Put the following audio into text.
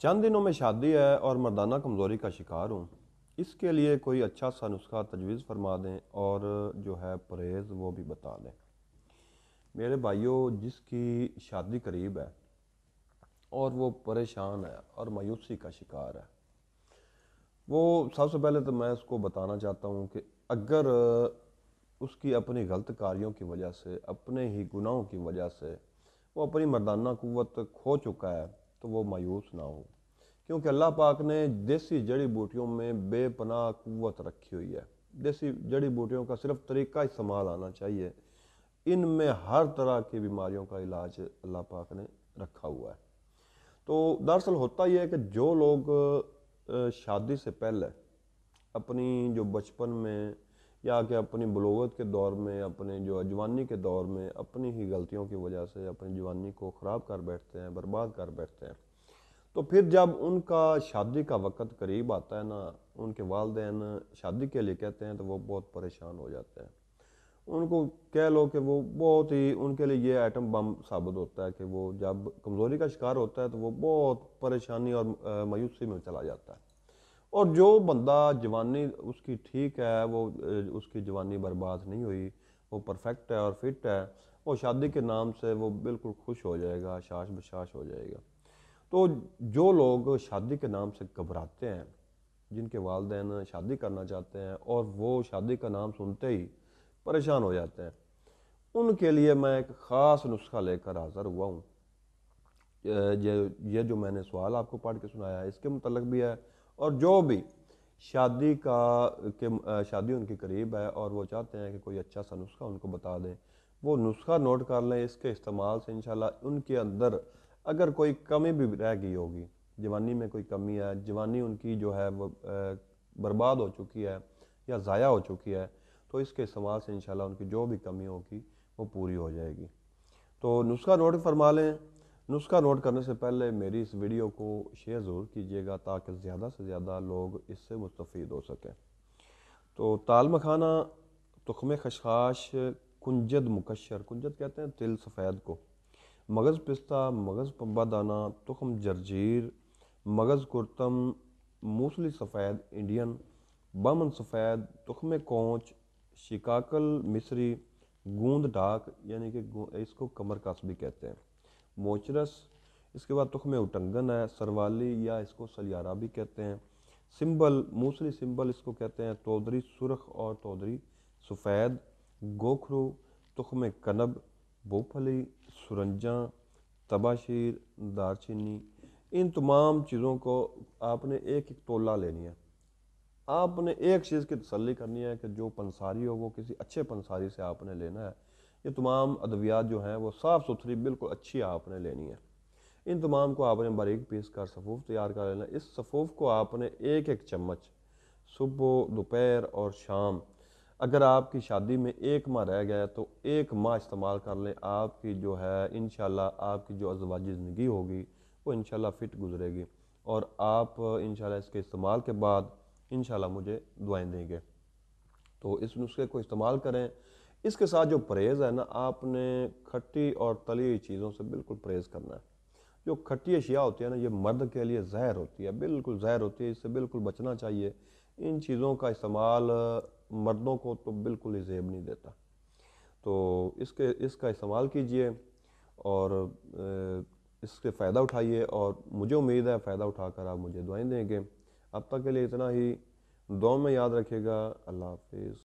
चंद दिनों में शादी है और मर्दाना कमज़ोरी का शिकार हूँ इसके लिए कोई अच्छा सा नुस्खा तजवीज़ फरमा दें और जो है परहेज़ वो भी बता दें मेरे भाइयों जिसकी शादी करीब है और वो परेशान है और मायूसी का शिकार है वो सबसे पहले तो मैं उसको बताना चाहता हूँ कि अगर उसकी अपनी गलत कार्यों की वजह से अपने ही गुनाहों की वजह से वो अपनी मर्दाना क़वत खो चुका है तो वो मायूस ना हो क्योंकि अल्लाह पाक ने देसी जड़ी बूटियों में बेपनाह क़वत रखी हुई है देसी जड़ी बूटियों का सिर्फ तरीका इस्तेमाल आना चाहिए इन में हर तरह की बीमारियों का इलाज अल्लाह पाक ने रखा हुआ है तो दरअसल होता यह है कि जो लोग शादी से पहले अपनी जो बचपन में या कि अपनी बलोगत के दौर में अपने जो जवानी के दौर में अपनी ही गलतियों की वजह से अपनी जवानी को ख़राब कर बैठते हैं बर्बाद कर बैठते हैं तो फिर जब उनका शादी का वक़्त करीब आता है ना उनके वालदेन शादी के लिए कहते हैं तो वो बहुत परेशान हो जाते हैं उनको कह लो कि वो बहुत ही उनके लिए ये आइटम बम साबित होता है कि वो जब कमज़ोरी का शिकार होता है तो वो बहुत परेशानी और मायूसी में चला जाता है और जो बंदा जवानी उसकी ठीक है वो उसकी जवानी बर्बाद नहीं हुई वो परफेक्ट है और फिट है वो शादी के नाम से वो बिल्कुल खुश हो जाएगा शाश बशाश हो जाएगा तो जो लोग शादी के नाम से घबराते हैं जिनके वालदेन शादी करना चाहते हैं और वो शादी का नाम सुनते ही परेशान हो जाते हैं उनके लिए मैं एक ख़ास नुस्खा लेकर हाज़र हुआ हूँ ये ये जो मैंने सवाल आपको पढ़ के सुनाया है इसके मतलब भी है और जो भी शादी का के शादी उनके करीब है और वो चाहते हैं कि कोई अच्छा सा नुस्खा उनको बता दें वो नुस्खा नोट कर लें इसके इस्तेमाल से इन उनके अंदर अगर कोई कमी भी रह गई होगी जवानी में कोई कमी है जवानी उनकी जो है वो बर्बाद हो चुकी है या ज़ाया हो चुकी है तो इसके इस्तेमाल से इन उनकी जो भी कमी होगी वो पूरी हो जाएगी तो नुस्खा नोट फरमा लें नुस्खा नोट करने से पहले मेरी इस वीडियो को शेयर ज़रूर कीजिएगा ताकि ज़्यादा से ज़्यादा लोग इससे मुस्तफ़ हो सकें तो ताल मखाना तुखम खशाश कुंजद मुकशर कुंजद कहते हैं तिल सफ़ेद को मगज़ पिस्ता मगज़ पब्बा दाना तुखम जरजीर मगज़ कुर्तम मूसली सफ़ेद इंडियन बमन सफ़ेद तुखम कोंच शिकाकल मिसरी गूंद डाक यानी कि इसको कमर कास भी कहते हैं मोचरस इसके बाद तुख में उटंगन है सरवाली या इसको सलियारा भी कहते हैं सिंबल मूसली सिंबल इसको कहते हैं तोदरी सुरख और तोदरी सफ़ेद गोखरू तुख में कनब बोफली सुरंजा तबाशीर दारचीनी इन तमाम चीज़ों को आपने एक एक तोला लेनी है आपने एक चीज़ की तसली करनी है कि जो पंसारी हो वो किसी अच्छे पंसारी से आपने लेना है ये तमाम अद्वियात जो हैं वो साफ़ सुथरी बिल्कुल अच्छी आपने लेनी है इन तमाम को आपने बारीक पीस कर सफ़ूफ तैयार कर लेना इस सफ़ूफ को आपने एक एक चम्मच सुबह दोपहर और शाम अगर आपकी शादी में एक माह रह गया तो एक माह इस्तेमाल कर लें आपकी जो है इन आपकी जो अजवाजी ज़िंदगी होगी वो इन फिट गुजरेगी और आप इन इसके इस्तेमाल के बाद इन मुझे दुआएं देंगे तो इस नुस्खे को इस्तेमाल करें इसके साथ जो परहेज़ है ना आपने खट्टी और तली हुई चीज़ों से बिल्कुल परहेज़ करना है जो खट्टी अशिया होती है ना ये मर्द के लिए जहर होती है बिल्कुल जहर होती है इससे बिल्कुल बचना चाहिए इन चीज़ों का इस्तेमाल मर्दों को तो बिल्कुल ही जेब नहीं देता तो इसके इसका इस्तेमाल कीजिए और इसके फ़ायदा उठाइए और मुझे उम्मीद है फ़ायदा उठाकर आप मुझे दुआएं देंगे अब तक के लिए इतना ही दो में याद रखिएगा अल्लाह हाफिज़